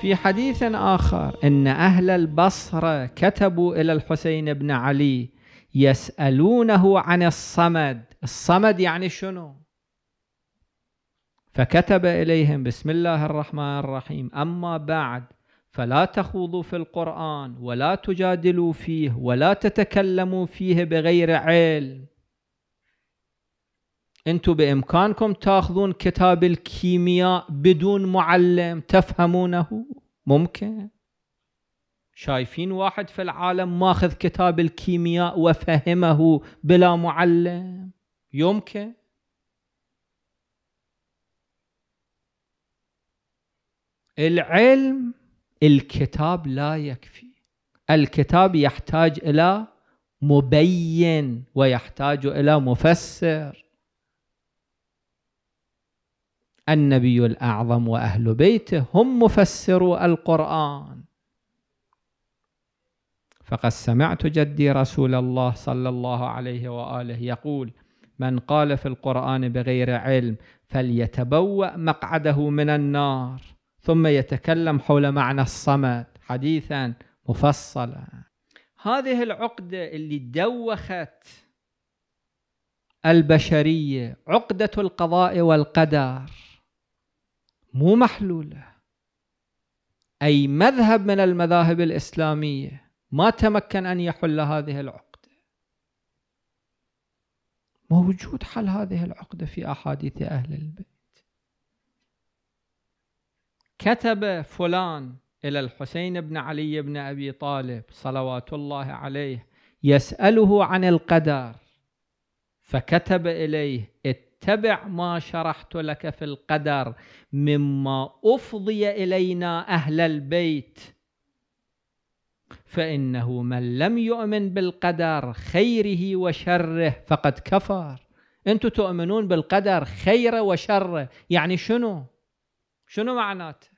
في حديث آخر إن أهل البصرة كتبوا إلى الحسين بن علي يسألونه عن الصمد الصمد يعني شنو فكتب إليهم بسم الله الرحمن الرحيم أما بعد فلا تخوضوا في القرآن ولا تجادلوا فيه ولا تتكلموا فيه بغير علم انتم بامكانكم تاخذون كتاب الكيمياء بدون معلم تفهمونه ممكن شايفين واحد في العالم ماخذ كتاب الكيمياء وفهمه بلا معلم يمكن العلم الكتاب لا يكفي الكتاب يحتاج الى مبين ويحتاج الى مفسر النبي الأعظم وأهل بيته هم مفسرو القرآن فقد سمعت جدي رسول الله صلى الله عليه وآله يقول من قال في القرآن بغير علم فليتبوأ مقعده من النار ثم يتكلم حول معنى الصمد حديثا مفصلا هذه العقدة اللي دوخت البشرية عقدة القضاء والقدر مو محلولة أي مذهب من المذاهب الإسلامية ما تمكن أن يحل هذه العقدة موجود حل هذه العقدة في أحاديث أهل البيت كتب فلان إلى الحسين بن علي بن أبي طالب صلوات الله عليه يسأله عن القدر فكتب إليه اتبع ما شرحت لك في القدر مما أفضي إلينا أهل البيت فإنه من لم يؤمن بالقدر خيره وشره فقد كفر أنتم تؤمنون بالقدر خيره وشره يعني شنو؟ شنو معناته؟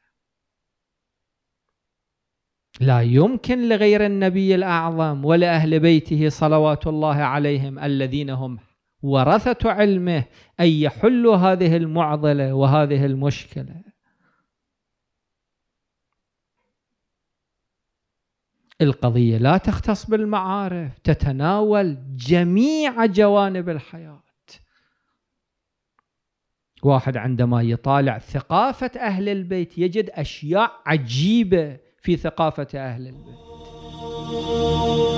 لا يمكن لغير النبي الأعظم ولأهل بيته صلوات الله عليهم الذين هم ورثة علمه أن يحلوا هذه المعضلة وهذه المشكلة القضية لا تختص بالمعارف تتناول جميع جوانب الحياة واحد عندما يطالع ثقافة أهل البيت يجد أشياء عجيبة في ثقافة أهل البيت